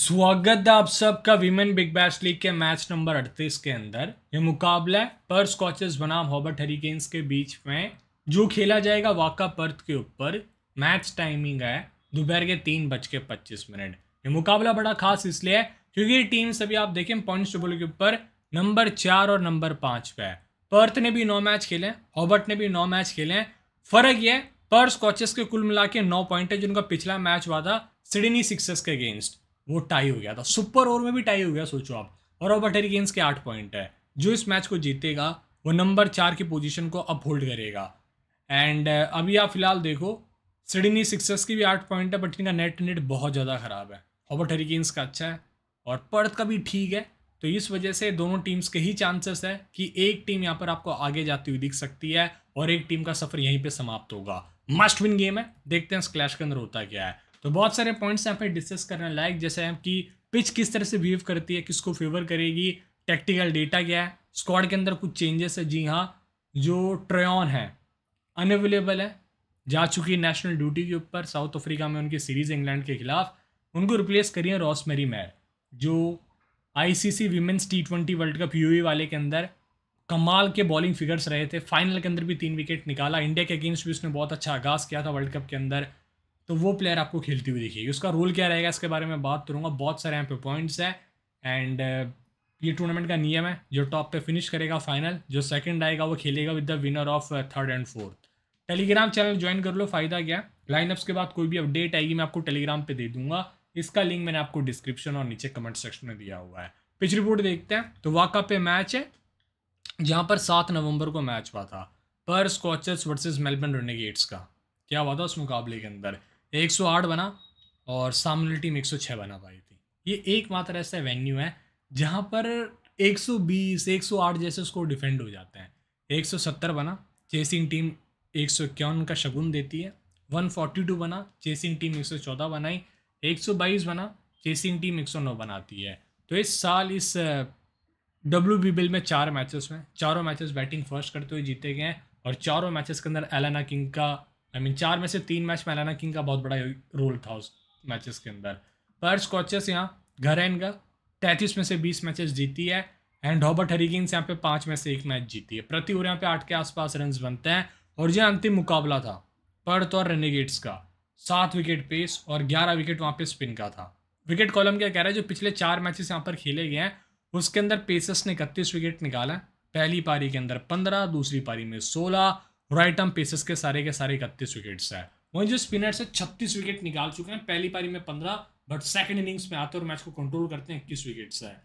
स्वागत है आप सबका विमेन बिग बैश लीग के मैच नंबर 38 के अंदर यह मुकाबला पर स्कॉचेस बनाम हॉबर्ट हरिकेन्स के बीच में जो खेला जाएगा वाका पर्थ के ऊपर मैच टाइमिंग है दोपहर के तीन बज के पच्चीस मिनट ये मुकाबला बड़ा खास इसलिए है क्योंकि टीम सभी आप देखें पॉइंट टेबल के ऊपर नंबर चार और नंबर पाँच पे है पर्थ ने भी नौ मैच खेले हैं हॉबर्ट ने भी नौ मैच खेले हैं फर्क यह पर स्कॉचेस के कुल मिला के नौ पॉइंट है जिनका पिछला मैच हुआ था सिडनी सिक्सर्स के अगेंस्ट वो टाई हो गया था सुपर ओवर में भी टाई हो गया सोचो आप और अब गेंस के आठ पॉइंट है जो इस मैच को जीतेगा वो नंबर चार की पोजीशन को अप होल्ड करेगा एंड अभी आप फिलहाल देखो सिडनी सिक्सर्स की भी आठ पॉइंट है बट इनका नेट नेट बहुत ज़्यादा ख़राब है टेरी गेंस का अच्छा है और पर्थ का भी ठीक है तो इस वजह से दोनों टीम्स के ही चांसेस है कि एक टीम यहाँ पर आपको आगे जाती हुई दिख सकती है और एक टीम का सफ़र यहीं पर समाप्त होगा मस्ट विन गेम है देखते हैं इस क्लैश के अंदर होता क्या है तो बहुत सारे पॉइंट्स यहाँ पे डिस्कस करने लायक जैसे हम कि पिच किस तरह से बिहेव करती है किसको फेवर करेगी टैक्टिकल डेटा क्या है स्क्वाड के अंदर कुछ चेंजेस है जी हाँ जो ट्रयॉन है अनअवेलेबल है जा चुकी है नेशनल ड्यूटी के ऊपर साउथ अफ्रीका में उनकी सीरीज़ इंग्लैंड के खिलाफ उनको रिप्लेस करिए रॉस मेरी मैर जो ICC women's T twenty world cup यू वाले के अंदर कमाल के बॉलिंग फिगर्स रहे थे फाइनल के अंदर भी तीन विकेट निकाला इंडिया के अगेंस्ट भी उसने बहुत अच्छा आगाज़ किया था वर्ल्ड कप के अंदर तो वो प्लेयर आपको खेलती हुई दिखेगी उसका रोल क्या रहेगा इसके बारे में बात करूँगा बहुत सारे यहाँ पे पॉइंट्स है एंड ये टूर्नामेंट का नियम है जो टॉप पे फिनिश करेगा फाइनल जो सेकंड आएगा वो खेलेगा with the winner of third and fourth Telegram channel join कर लो फायदा क्या लाइनअप्स के बाद कोई भी अपडेट आएगी मैं आपको टेलीग्राम पे दे दूंगा इसका लिंक मैंने आपको डिस्क्रिप्शन और नीचे कमेंट सेक्शन में दिया हुआ है पिच रिपोर्ट देखते हैं तो वाका पे मैच है जहाँ पर सात नवंबर को मैच हुआ था पर स्कॉचर्स वर्सेज मेलबर्न रेनेगेट्स का क्या हुआ था उस मुकाबले के अंदर 108 बना और सामने टीम 106 बना पाई थी ये एकमात्र ऐसा वेन्यू है जहाँ पर 120 108 जैसे स्कोर डिफेंड हो जाते हैं 170 बना चेसिंग टीम एक का शगुन देती है 142 बना चेसिंग टीम 114 बनाई 122 बना चेसिंग टीम 109 बनाती है तो इस साल इस डब्ल्यू बी बिल में चार मैचेस में चारों मैचेस बैटिंग फर्स्ट करते हुए जीते गए हैं और चारों मैचेस के अंदर एलाना किंग का आई मीन चार में से तीन मैच मैलाना किंग का बहुत बड़ा रोल था उस मैचेस के अंदर पर स्कॉचेस यहाँ घर है इनका तैंतीस में से बीस मैचेस जीती है एंड रॉबर्ट हरीगिंग्स यहाँ पे पाँच में से एक मैच जीती है प्रति ओवर यहाँ पे आठ के आसपास रन बनते हैं और ये अंतिम मुकाबला था पर्थ और रेनेगेट्स का सात विकेट पेस और ग्यारह विकेट वहाँ पे स्पिन का था विकेट कॉलम क्या कह रहा है जो पिछले चार मैचेस यहाँ पर खेले गए हैं उसके अंदर पेसर्स ने इकतीस विकेट निकाला पहली पारी के अंदर पंद्रह दूसरी पारी में सोलह राइट आर्म पेसेस के सारे के सारे इकतीस विकेट्स है वहीं जो स्पिनर से छत्तीस विकेट निकाल चुके हैं पहली पारी में पंद्रह बट सेकेंड इनिंग्स में आते और मैच को कंट्रोल करते हैं इक्कीस विकेट्स है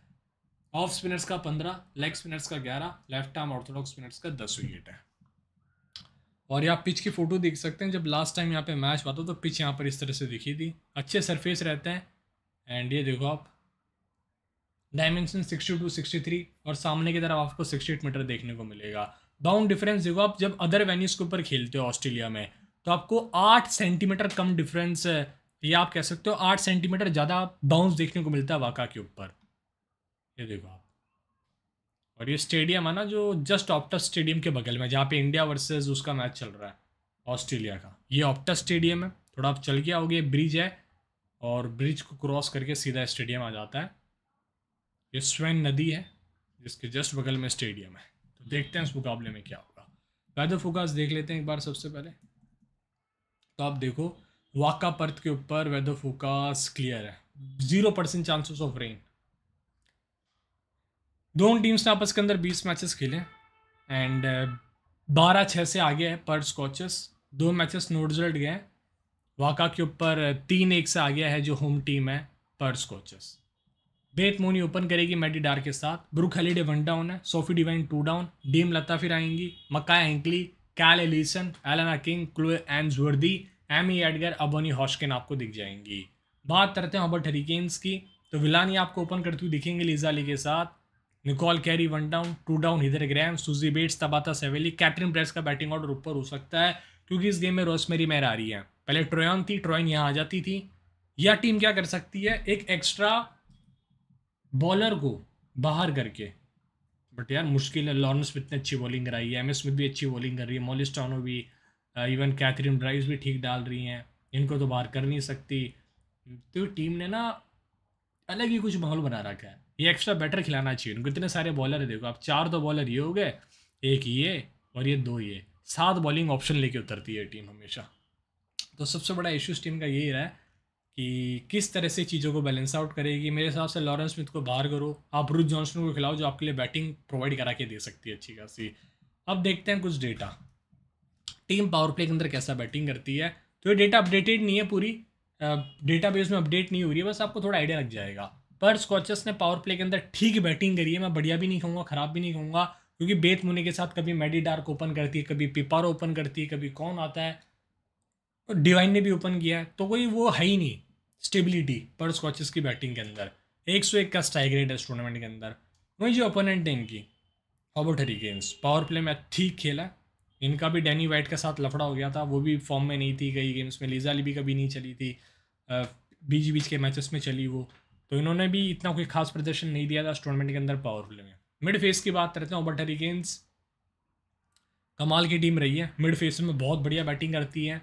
ऑफ स्पिनर्स का पंद्रह लेग स्पिनर्स का ग्यारह लेफ्ट आर्म ऑर्थोडॉक्स स्पिनर्स का दस विकेट है और यहाँ पिच की फोटो देख सकते हैं जब लास्ट टाइम यहाँ पे मैच हुआ था तो पिच यहाँ पर इस तरह से दिखी थी अच्छे सरफेस रहते हैं एंड ये देखो आप dimension sixty two sixty three और सामने की तरफ आपको सिक्सटी एट मीटर देखने को मिलेगा बाउंड डिफरेंस देखो आप जब अदर वेन्यूज़ के ऊपर खेलते हो ऑस्ट्रेलिया में तो आपको आठ सेंटीमीटर कम डिफरेंस ये आप कह सकते हो आठ सेंटीमीटर ज़्यादा बाउंस देखने को मिलता है वाका के ऊपर ये देखो आप और ये स्टेडियम है ना जो जस्ट ऑप्टस स्टेडियम के बगल में जहाँ पे इंडिया वर्सेस उसका मैच चल रहा है ऑस्ट्रेलिया का ये ऑप्टस स्टेडियम है थोड़ा आप चल के आओगे ब्रिज है और ब्रिज को क्रॉस करके सीधा स्टेडियम आ जाता है ये स्वयं नदी है जिसके जस्ट बगल में स्टेडियम है देखते हैं इस मुकाबले में क्या होगा वैदर फोकास्ट देख लेते हैं एक बार सबसे पहले तो आप देखो वाका पर्थ के ऊपर वेदर फोकास्ट क्लियर है zero percent chances of rain दोनों टीम्स ने आपस के अंदर बीस मैचेस खेले एंड uh, बारह छः से आगे है पर स्कॉचेस दो मैचेस नो रिजल्ट गए वाका के ऊपर uh, तीन एक से आ गया है जो होम टीम है पर स्कॉचेस बेथ मोनी ओपन करेगी मैडी डार के साथ ब्रुक हेलीडे वन डाउन है सोफी डिवाइन टू डाउन डीम लता फिर आएंगी मक्का एंकली कैल एलिसन Alana King Chloe Ainsworth Amy Edgar Ebony Hoskin आपको दिख जाएंगी बात करते हैं हॉबर्ट हरिकेन्स की तो विलानी आपको ओपन करती हुई दिखेंगे लीजा ली के साथ Nicole Carey one down two down Heather Graham Suzie Bates Tabatha Saville Kathryn Bryce का बैटिंग ऑर्डर ऊपर हो सकता है क्योंकि इस गेम में रोसमेरी मैर आ रही है पहले ट्रोयन थी ट्रोयन यहाँ आ जाती थी यह टीम क्या कर सकती है एक एक्स्ट्रा बॉलर को बाहर करके बट यार मुश्किल है लॉरेंस भी इतनी अच्छी बॉलिंग कराई है एम एस स्मिथ भी अच्छी बॉलिंग कर रही है मोलिस्टानो भी इवन कैथरीन ड्राइव्स भी ठीक डाल रही हैं इनको तो बाहर कर नहीं सकती तो टीम ने ना अलग ही कुछ माहौल बना रखा है ये एक्स्ट्रा बैटर खिलाना चाहिए उनको इतने सारे बॉलर है देखो आप चार तो बॉलर ये हो गए एक ये और ये दो ये सात बॉलिंग ऑप्शन लेके उतरती है टीम हमेशा तो सबसे बड़ा इश्यूज टीम का यही रहा है कि किस तरह से चीज़ों को बैलेंस आउट करेगी मेरे हिसाब से लॉरेंस स्मिथ को बाहर करो आप ब्रूज जॉनसन को खिलाओ जो आपके लिए बैटिंग प्रोवाइड करा के दे सकती है अच्छी खासी अब देखते हैं कुछ डेटा टीम पावर प्ले के अंदर कैसा बैटिंग करती है तो ये डेटा अपडेटेड नहीं है पूरी डेटा बेस में अपडेट नहीं हो रही है बस आपको थोड़ा आइडिया लग जाएगा पर स्कॉचेस ने पावर प्ले के अंदर ठीक बैटिंग करी है मैं बढ़िया भी नहीं कहूँगा ख़राब भी नहीं कहूँगा क्योंकि बेत मुने के साथ कभी मेडी डार्क ओपन करती है कभी पिपारो ओपन करती है कभी कौन आता है डिवाइन ने भी ओपन किया है तो कोई वो है ही नहीं स्टेबिलिटी पर स्कॉचेस की बैटिंग के अंदर एक सौ एक का स्ट्राइक रेट है इस टूर्नामेंट के अंदर वही जो ओपोनेंट है इनकी हॉबर्ट गेंस पावर प्ले में ठीक खेला इनका भी डैनी वाइट के साथ लफड़ा हो गया था वो भी फॉर्म में नहीं थी कई गेम्स में लीजा अली भी कभी नहीं चली थी बीच बीच के मैचेस में चली वो तो इन्होंने भी इतना कोई खास प्रदर्शन नहीं दिया था टूर्नामेंट के अंदर पावर प्ले में मिड फेस की बात करते हैं ओबर्ट गेंस कमाल की टीम रही है मिड फेस में बहुत बढ़िया बैटिंग करती है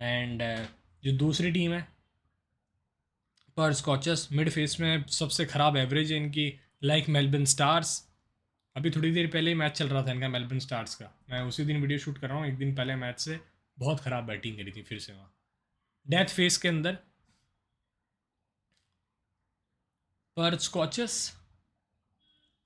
एंड uh, जो दूसरी टीम है पर स्कॉचस मिड फेस में सबसे ख़राब एवरेज है इनकी लाइक मेलबर्न स्टार्स अभी थोड़ी देर पहले ही मैच चल रहा था इनका मेलबर्न स्टार्स का मैं उसी दिन वीडियो शूट कर रहा हूँ एक दिन पहले मैच से बहुत ख़राब बैटिंग करी थी फिर से वहाँ डेथ फेस के अंदर पर स्कॉचस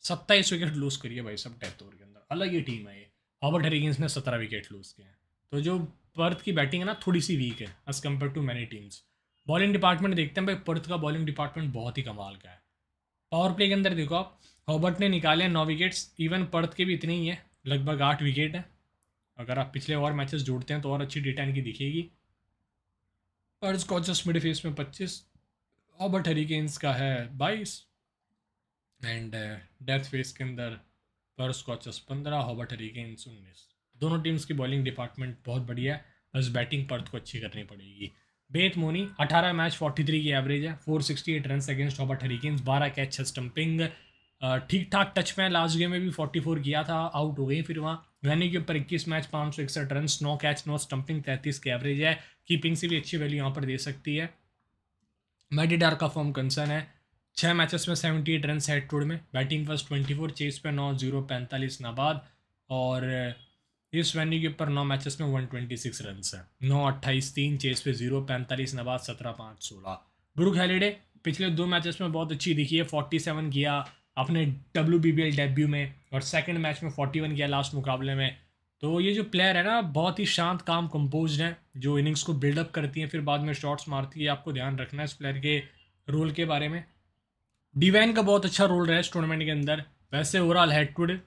सत्ताईस विकेट लूज करिए भाई सब डेथ ओवर के अंदर अलग ही टीम है ये हॉबर्ट हेरिकिंस ने सत्रह विकेट लूज किए हैं तो जो पर्थ की बैटिंग है ना थोड़ी सी वीक है as compare to many teams bowling department देखते हैं भाई पर्थ का बॉलिंग डिपार्टमेंट बहुत ही कमाल का है पावर प्ले के अंदर देखो आप हॉबर्ट ने निकाले हैं नौ विकेट्स इवन पर्थ के भी इतने ही हैं लगभग आठ विकेट हैं अगर आप पिछले और मैचेस जोड़ते हैं तो और अच्छी डेटा इनकी दिखेगी पर्थ कॉचस मिड फेस में पच्चीस हॉबर्ट हरिकेन्स का है बाईस एंड डेथ फेस के अंदर पर्स कॉचस पंद्रह हॉबर्ट हरिकेन्स उन्नीस दोनों टीम्स की बॉलिंग डिपार्टमेंट बहुत बढ़िया है बस बैटिंग पर्थ को अच्छी करनी पड़ेगी बेथ मोनी 18 मैच 43 की एवरेज है 468 run against Hobart Hurricanes 12 catch छः स्टम्पिंग ठीक ठाक टच में लास्ट गेम में भी 44 किया था आउट हो गई फिर वहाँ वैनी के ऊपर इक्कीस मैच पाँच सौ इकसठ रन नौ कैच नौ स्टम्पिंग तैंतीस की एवरेज है कीपिंग से भी अच्छी वैल्यू यहाँ पर दे सकती है मेडिडार का फॉर्म कंसर्न है छः मैचेस में सेवेंटी एट रन है टूड में batting first twenty four chase पे नौ जीरो पैंतालीस नाबाद और इस वेन्यू के ऊपर नौ मैचेस में वन ट्वेंटी सिक्स रन हैं नौ अट्ठाईस तीन चेस पे जीरो पैंतालीस नवाज सत्रह पाँच सोलह ब्रुक हेलीडे पिछले दो मैचेस में बहुत अच्छी दिखी है फोर्टी सेवन किया अपने डब्ल्यू बी डेब्यू में और सेकंड मैच में फोर्टी वन किया लास्ट मुकाबले में तो ये जो प्लेयर है ना बहुत ही शांत काम कंपोज है जो इनिंग्स को बिल्डअप करती हैं फिर बाद में शॉट्स मारती है आपको ध्यान रखना है इस प्लेयर के रोल के बारे में डिवैन का बहुत अच्छा रोल रहा है इस टूर्नामेंट के अंदर वैसे ओवरऑल हेडवुड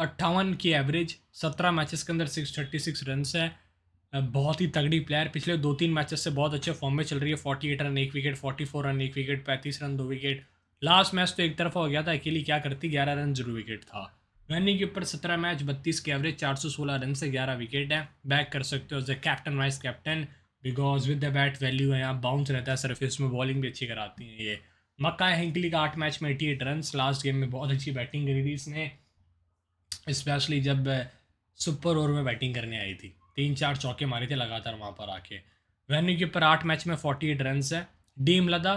अट्ठावन की एवरेज सत्रह मैचेस के अंदर सिक्स थर्टी सिक्स रन है बहुत ही तगड़ी प्लेयर पिछले दो तीन मैचेस से बहुत अच्छे फॉर्म में चल रही है फोर्टी एट रन एक विकेट फोर्टी फोर रन एक विकेट पैंतीस रन दो विकेट लास्ट मैच तो एक तरफा हो गया था अकेली क्या करती ग्यारह रन जीरो विकेट था रनी के ऊपर सत्रह मैच बत्तीस की एवरेज चार सौ सोलह रन से ग्यारह विकेट है बैक कर सकते हो as a captain vice captain because with the bat value है यहाँ बाउंस रहता है सरफेस में बॉलिंग भी अच्छी कराती है ये मक्का हिंकली का आठ मैच में eighty eight run last game में बहुत अच्छी बैटिंग करी थी इसने स्पेशली जब सुपर ओवर में बैटिंग करने आई थी तीन चार चौके मारे थे लगातार वहाँ पर आके वेन्यू के ऊपर आठ मैच में फोर्टी एट रन है डीम लदा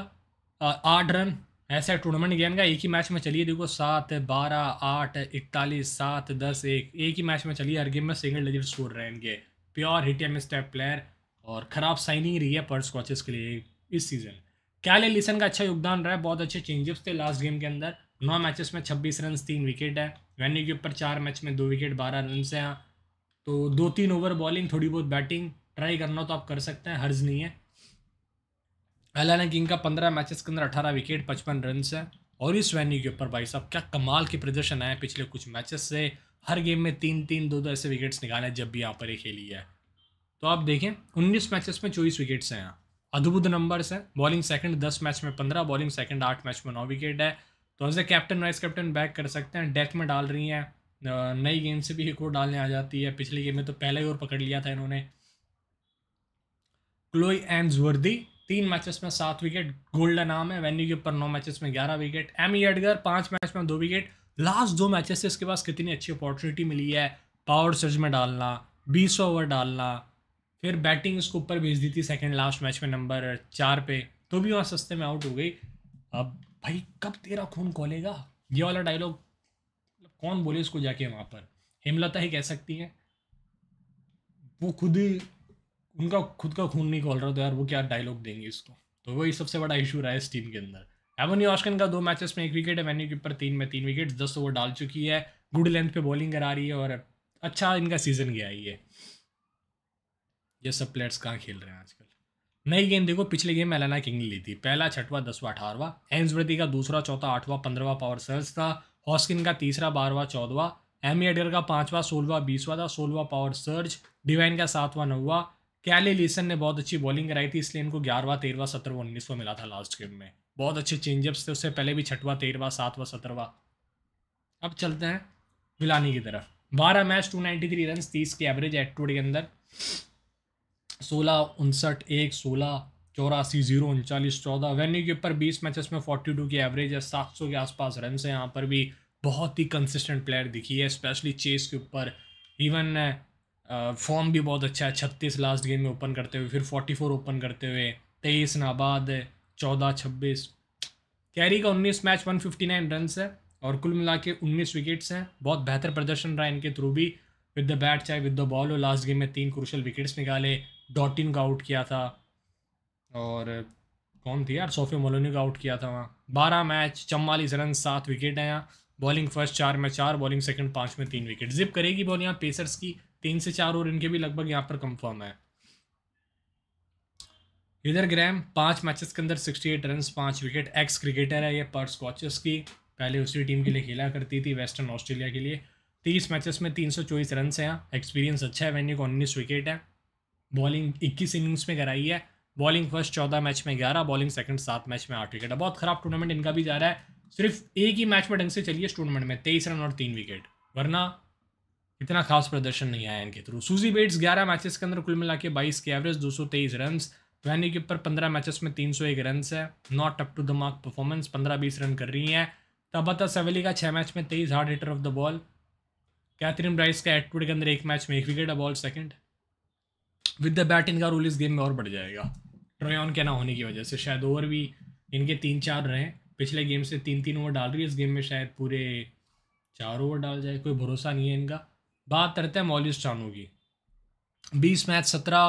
आठ रन ऐसा टूर्नामेंट गेम का एक ही मैच में चलिए देखो सात बारह आठ इकतालीस सात दस एक एक ही मैच में चलिए हर गेम में सिंगल डिजिट स्कोर रहे इनके pure hit em step player और ख़राब साइनिंग रही है पर्स स्कॉचेस के लिए इस सीज़न कैले लिसन का अच्छा योगदान रहा है बहुत अच्छे चेंजेस थे लास्ट गेम के अंदर नौ मैचेस में छब्बीस रन तीन विकेट है वेन्यू के ऊपर चार मैच में दो विकेट बारह रन से हैं तो दो तीन ओवर बॉलिंग थोड़ी बहुत बैटिंग ट्राई करना तो आप कर सकते हैं हर्ज नहीं है एलाना किंग का पंद्रह मैचेस के अंदर अठारह विकेट पचपन रन है और इस वेन्यू के ऊपर भाई साहब क्या कमाल के प्रदर्शन आए पिछले कुछ मैचेस से हर गेम में तीन तीन दो दो ऐसे विकेट्स निकाले जब भी यहाँ पर ये खेली है तो आप देखें उन्नीस मैचेस में चौबीस विकेट्स हैं यहाँ अद्भुत नंबर्स हैं बॉलिंग सेकंड दस मैच में पंद्रह बॉलिंग सेकंड आठ मैच में नौ विकेट है तो as captain vice captain back कर सकते हैं डेथ में डाल रही हैं नई गेम से भी एक और डालने आ जाती है पिछली गेम में तो पहले ही और पकड़ लिया था इन्होंने क्लोई एंड जुवर्दी तीन मैचेस में सात विकेट गोल्डन नाम है वेन्यू के ऊपर नौ मैचेस में ग्यारह विकेट एम ई एडगर पाँच मैच में दो विकेट लास्ट दो मैचेस से इसके पास कितनी अच्छी अपॉर्चुनिटी मिली है पावर सर्ज में डालना बीस ओवर डालना फिर बैटिंग इसको ऊपर भेज दी थी सेकेंड लास्ट मैच में नंबर चार पे तो भी वहाँ सस्ते में आउट हो गई अब भाई कब तेरा खून खोलेगा ये वाला डायलॉग मतलब कौन बोले उसको जाके वहाँ पर हेमलता ही कह सकती हैं वो खुद ही उनका खुद का खून नहीं खोल रहा तो यार वो क्या डायलॉग देंगे इसको तो वही सबसे बड़ा इशू रहा है इस टीम के अंदर एवनी ऑस्कन का दो मैचेस में एक विकेट है मैन्यू कीपर तीन में तीन विकेट दस ओवर तो डाल चुकी है गुड लेंथ पे बॉलिंग करा रही है और अच्छा इनका सीजन गया ये ये सब प्लेयर्स कहाँ खेल रहे हैं आजकल नई गेंद देखो पिछले गेम में एलाना किंग ने ली थी पहला छठवा दसवा अठारवा एंसवर्दी का दूसरा चौथा आठवां पंद्रहवा पावर सर्ज था हॉस्किन का तीसरा बारहवा चौदवा एम एडियर का पाँचवा सोलवा बीसवा था सोलवा पावर सर्ज डिवाइन का सातवा नौवा कैले लीसन ने बहुत अच्छी बॉलिंग कराई थी इसलिए इनको ग्यारहवा तेरहवा सत्रहवा उन्नीसवा मिला था लास्ट गेम में बहुत अच्छे चेंजअप्स थे उससे पहले भी छठवा तेरहवा सातवा सत्रहवा अब चलते हैं मिलानी की तरफ बारह match two ninety three run तीस की एवरेज एट के अंदर सोलह उनसठ एक सोलह चौरासी जीरो उनचालीस चौदह वेन्यू के ऊपर बीस मैचेस में फोर्टी टू की एवरेज है सात सौ के आसपास रन है यहाँ पर भी बहुत ही कंसिस्टेंट प्लेयर दिखी है स्पेशली चेस के ऊपर इवन फॉर्म uh, भी बहुत अच्छा है छत्तीस लास्ट गेम में ओपन करते हुए फिर फोर्टी फोर ओपन करते हुए तेईस नाबाद चौदह छब्बीस कैरी का उन्नीस match one fifty nine run है और कुल मिला के उन्नीस विकेट्स हैं बहुत बेहतर प्रदर्शन रहा इनके थ्रू भी विद द बैट चाहे विद द बॉल और लास्ट गेम में तीन क्रूशल विकेट्स निकाले डॉटिन का आउट किया था और कौन थी यार सोफी मोलोनी का आउट किया था वहाँ बारह मैच चम्वालीस रन सात विकेट हैं यहाँ बॉलिंग फर्स्ट चार में चार बॉलिंग सेकंड पाँच में तीन विकेट जिप करेगी बॉल यहाँ पेसर्स की तीन से चार ओवर इनके भी लगभग यहाँ पर कंफर्म है इधर ग्रैम पाँच मैचेस के अंदर सिक्सटी एट रन पाँच विकेट एक्स क्रिकेटर है ये पर स्कॉचेस की पहले उसी टीम के लिए खेला करती थी वेस्टर्न ऑस्ट्रेलिया के लिए तीस मैचेस में तीन सौ चौबीस रन हैं यहाँ एक्सपीरियंस अच्छा है वेन्यू का उन्नीस विकेट है बॉलिंग 21 इनिंग्स में कराई है बॉलिंग फर्स्ट चौदह मैच में ग्यारह बॉलिंग सेकंड सात मैच में आठ विकेट है बहुत खराब टूर्नामेंट इनका भी जा रहा है सिर्फ एक ही मैच में ढंग से चलिए इस टूर्नामेंट में तेईस रन और तीन विकेट वरना इतना खास प्रदर्शन नहीं आया इनके थ्रू सूजी बेट्स ग्यारह मैचेस के अंदर कुल मिला के बाईस के एवरेज दो सौ तेईस रन वैनी के ऊपर पंद्रह मैचेस में तीन सौ एक रन है not up to the mark performance पंद्रह बीस रन कर रही हैं तबता सवेली का छः मैच में तेईस hard hitter of the ball Kathryn Bryce का एटवुड के अंदर एक मैच में एक wicket uh ball second with the bat इनका रोल इस गेम में और बढ़ जाएगा ऑन के ना होने की वजह से शायद ओवर भी इनके तीन चार रहे पिछले गेम से तीन तीन ओवर डाल रही है इस गेम में शायद पूरे चार ओवर डाल जाए कोई भरोसा नहीं है इनका बात करते हैं मॉलिस चानू की बीस मैच सत्रह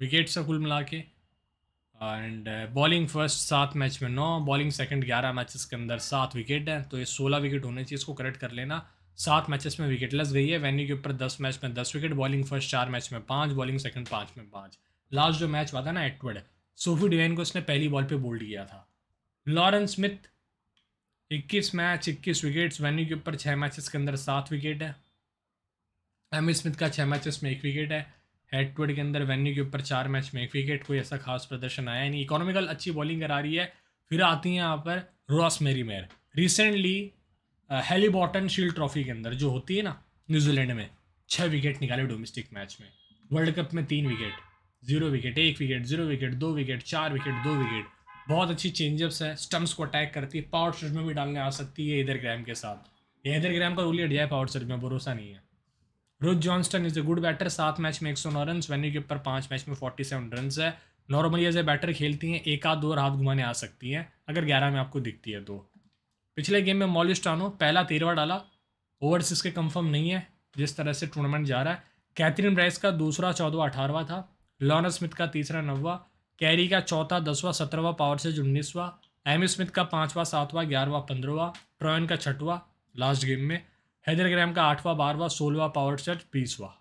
विकेट से कुल मिला के एंड बॉलिंग फर्स्ट सात मैच में नौ बॉलिंग सेकंड ग्यारह मैचेस के अंदर सात विकेट हैं तो ये सोलह विकेट होने चाहिए इसको करेक्ट कर लेना सात मैचेस में विकेट लस गई है वेन्यू के ऊपर दस मैच में दस विकेट बॉलिंग फर्स्ट चार मैच में पाँच बॉलिंग सेकंड पाँच में पाँच लास्ट जो मैच हुआ था ना एटवर्ड सोफी डिवेन को उसने पहली बॉल पे बोल्ड किया था Lawrence Smith 21 match 21 wickets venue के ऊपर छः मैचेस के अंदर सात विकेट है एम स्मिथ का छः मैचेस में एक विकेट है हेडवर्ड के अंदर वेन्यू के ऊपर चार मैच में एक विकेट कोई ऐसा खास प्रदर्शन आया नहीं इकोनॉमिकल अच्छी बॉलिंग करा रही है फिर आती है यहाँ पर रॉस मेरी मेर रिसेंटली हेलीबॉटन शील्ड ट्रॉफी के अंदर जो होती है ना न्यूजीलैंड में छः विकेट निकाले डोमेस्टिक मैच में वर्ल्ड कप में तीन विकेट जीरो विकेट एक विकेट जीरो विकेट दो विकेट चार विकेट दो विकेट बहुत अच्छी चेंजअप्स है स्टम्प्स को अटैक करती है पावर सर्ज में भी डालने आ सकती है इधर ग्रैम के साथ ये इधर ग्रैम का रूल है पावर सर्च में भरोसा नहीं है Ruth Johnston is a good batter सात मैच में एक सौ नौ रन वेन्यू के ऊपर पाँच मैच में फोर्टी सेवन रन है नॉर्मली एज ए बैटर खेलती हैं एक आध दो हाथ घुमाने आ सकती हैं अगर ग्यारह में आपको दिखती है तो पिछले गेम में मॉलिस्टानो पहला तेरवा डाला ओवर्स इसके कंफर्म नहीं है जिस तरह से टूर्नामेंट जा रहा है कैथरीन ब्राइस का दूसरा चौदवा अठारहवा था लॉन स्मिथ का तीसरा नौवा कैरी का चौथा दसवा सत्रहवा पावर से उन्नीसवा एम स्मिथ का पाँचवा सातवा ग्यारहवा पंद्रहवा ट्रॉयन का छठवा लास्ट गेम में हैदर ग्राम का आठवा बारहवा सोलहवा पावर सेट बीसवा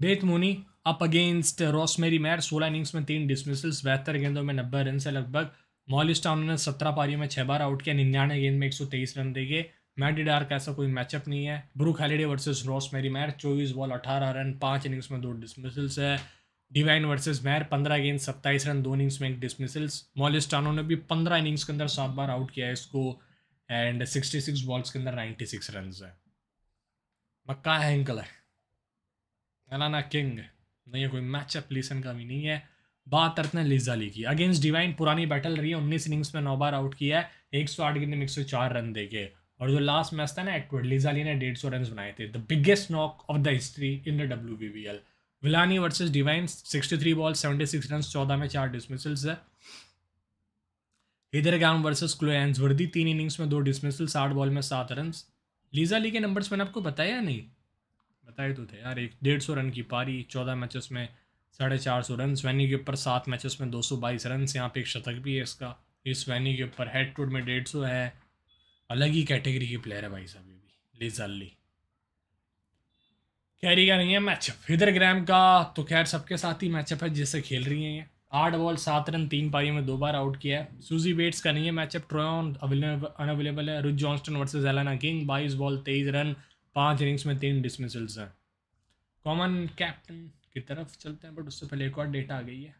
death Mooney up against Rosemary Mair सोलह इनिंग्स में तीन डिसमिसल्स बेहतर गेंदों में नब्बे रन से लगभग मॉल स्टाउन ने सत्रह पारियों में छह बार आउट किया निन्यानवे गेंद में एक रन दे गए मैट का ऐसा कोई मैचअप नहीं है Brooke Halliday versus Ross Rosemary मैर चौबीस बॉल अठारह रन पांच इनिंग्स में दो डिसमिसल्स है डिवाइन वर्सेस मैर पंद्रह गेंद सत्ताईस रन दो इनिंग्स में एक डिसमिसल्स मॉलिस्टानो ने भी पंद्रह इनिंग्स के अंदर सात बार आउट किया है इसको एंड सिक्सटी सिक्स बॉल्स के अंदर नाइन्टी सिक्स रन है मक्का है अंकल है एलाना किंग नहीं है कोई मैचअप लीसन का भी नहीं है करते हैं लीजा ली की अगेंस्ट डिवाइन पुरानी बैटल रही है उन्नीस इनिंग्स में नौ बार आउट किया है एक सौ आठ गेंद में एक सौ चार रन देके और जो लास्ट मैच था ना एक्टवर्ड लीजा ली ने डेढ़ सौ रन बनाए थे the biggest knock of the history in the W B B L Villani versus Devine sixty three ball seventy six run चौदह में चार डिसमिसल्स है इधर गैम वर्सेज क्लोएंस वर्दी तीन इनिंग्स में दो डिसमिसल्स आठ बॉल में सात रन लीजा ली के नंबर्स मैंने आपको बताया नहीं बताए तो थे यार एक डेढ़ सौ रन की पारी चौदह मैचेस में साढ़े चार सौ रन स्वैनी के ऊपर सात मैचेस में दो सौ बाईस रन यहाँ पे एक शतक भी है इसका ये स्वैनी के ऊपर हेड टूड में डेढ़ सौ है अलग ही कैटेगरी के प्लेयर है भाई साहब ये भी लीज अली कैरी का नहीं है मैचअप हिदर ग्राम का तो खैर सबके साथ ही मैचअप है जिससे खेल रही हैं ये आठ बॉल सात रन तीन पारी में दो बार आउट किया है सूजी बेट्स का नहीं है मैचअप ट्रोन अनअवेलेबल है Ruth Johnston versus Alana King बाईस बॉल तेईस रन पाँच इनिंग्स में तीन डिसमिसल्स हैं कॉमन कैप्टन की तरफ चलते हैं बट उससे पहले एक और डेटा आ गई है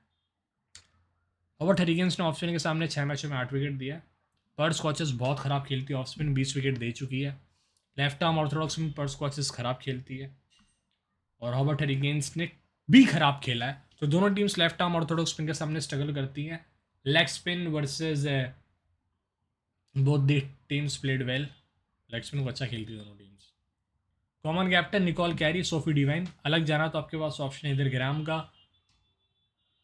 ओवर हरिगेंस ने ऑफ स्पिन के सामने छः मैचों में आठ विकेट दिया पर स्कॉचेस बहुत ख़राब खेलती है ऑफ स्पिन बीस विकेट दे चुकी है लेफ्ट आर्म ऑर्थोडॉक्स में पर स्कॉचेस ख़राब खेलती है और हॉबर्ट हरिगेंस ने भी ख़राब खेला है तो दोनों teams left arm orthodox spin के सामने स्ट्रगल करती हैं leg spin versus both the teams played well leg spin को अच्छा खेलती है दोनों teams common captain Nicole Carey Sophie Devine अलग जाना तो आपके पास ऑप्शन है इधर ग्राम का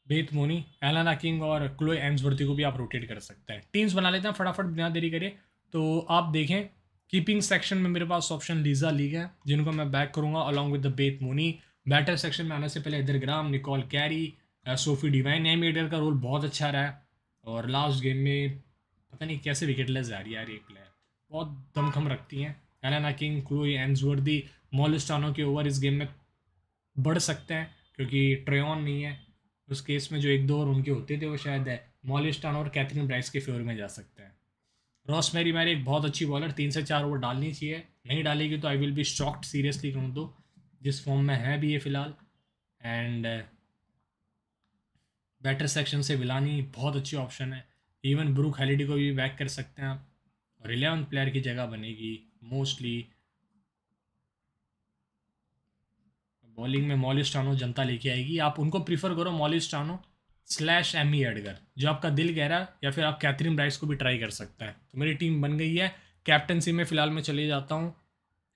बेत मोनी एलाना किंग और क्लोए एम्सवर्ती को भी आप रोटेट कर सकते हैं टीम्स बना लेते हैं फटाफट बिना देरी करिए तो आप देखें कीपिंग सेक्शन में मेरे पास ऑप्शन लीजा लीग है जिनको मैं बैक करूँगा अलॉन्ग विद द बेत मोनी बैटर सेक्शन में आने से पहले इधर Graham Nicole Carey Sophie Devine Amy Edgar का रोल बहुत अच्छा रहा है और लास्ट गेम में पता नहीं कैसे विकेट लेस जा रही है यार ये प्लेयर बहुत दमखम रखती हैं एलाना किंग क्लूई एंजवर्दी मोलिस्टानो के ओवर इस गेम में बढ़ सकते हैं क्योंकि ट्रेन नहीं है उस केस में जो एक दो ओवर उनके होते थे वो शायद है मोलिस्टानो और कैथरीन ब्राइस के फेवर में जा सकते हैं रॉस मेरी मैरी एक बहुत अच्छी बॉलर तीन से चार ओवर डालनी चाहिए नहीं डालेगी तो I will be shocked seriously कहूँ तो जिस फॉर्म में है भी ये फिलहाल एंड बैटर सेक्शन से विलानी बहुत अच्छी ऑप्शन है इवन ब्रूक हेलिडी को भी बैक कर सकते हैं आप और इलेवन प्लेयर की जगह बनेगी मोस्टली बॉलिंग में मॉलिस्टानो जनता लेके आएगी आप उनको प्रीफर करो Molly Strano slash Amy e Edgar जो आपका दिल कह रहा है या फिर आप कैथरीन ब्राइस को भी ट्राई कर सकते हैं तो मेरी टीम बन गई है कैप्टनसी में फ़िलहाल मैं चले जाता हूँ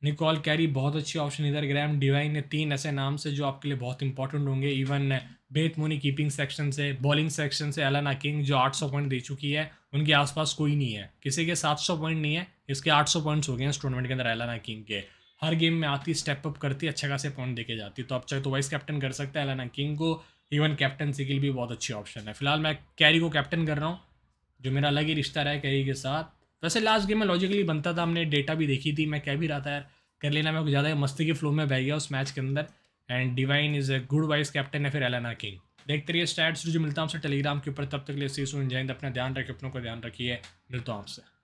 निकॉल कैरी बहुत अच्छी ऑप्शन इधर ग्रैम डिवाइन ने तीन ऐसे नाम से जो आपके लिए बहुत इंपॉर्टेंट होंगे even Beth Mooney keeping section से बॉलिंग सेक्शन से एलाना किंग जो 800 पॉइंट दे चुकी है उनके आसपास कोई नहीं है किसी के 700 पॉइंट नहीं है इसके 800 पॉइंट्स हो गए हैं इस टूर्नामेंट के अंदर एलाना किंग के हर गेम में आती स्टेप अप करती अच्छा खासे पॉइंट देके जाती तो आप चाहे तो वाइस कैप्टन कर सकते हैं एलाना किंग को इवन कैप्टनसी के लिए भी बहुत अच्छी ऑप्शन है फिलहाल मैं कैरी को कैप्टन कर रहा हूँ जो मेरा अलग ही रिश्ता रहा है कैरी के साथ वैसे लास्ट गेम में लॉजिकली बनता था हमने डेटा भी देखी थी मैं कह भी रहा था यार कर लेना मैं कुछ ज़्यादा मस्ती के फ्लो में बह गया उस मैच के अंदर and Devine is a good vice captain है फिर एलाना किंग देखते रहिए स्टैट्स जो मिलता है आपसे टेलीग्राम के ऊपर तब तक लिए सी सू इंजॉय अपना ध्यान रखिए अपनों का ध्यान रखिए मिलता हूँ आपसे